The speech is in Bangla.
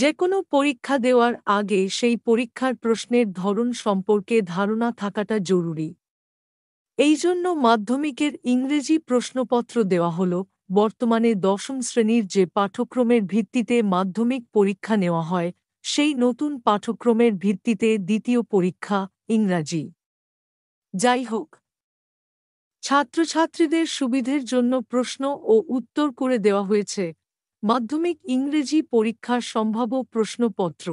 যে কোনো পরীক্ষা দেওয়ার আগে সেই পরীক্ষার প্রশ্নের ধরন সম্পর্কে ধারণা থাকাটা জরুরি এই জন্য মাধ্যমিকের ইংরেজি প্রশ্নপত্র দেওয়া হল বর্তমানে দশম শ্রেণীর যে পাঠ্যক্রমের ভিত্তিতে মাধ্যমিক পরীক্ষা নেওয়া হয় সেই নতুন পাঠ্যক্রমের ভিত্তিতে দ্বিতীয় পরীক্ষা ইংরাজি যাই হোক ছাত্রছাত্রীদের সুবিধের জন্য প্রশ্ন ও উত্তর করে দেওয়া হয়েছে মাধ্যমিক ইংরেজি পরীক্ষার সম্ভাব্য প্রশ্নপত্র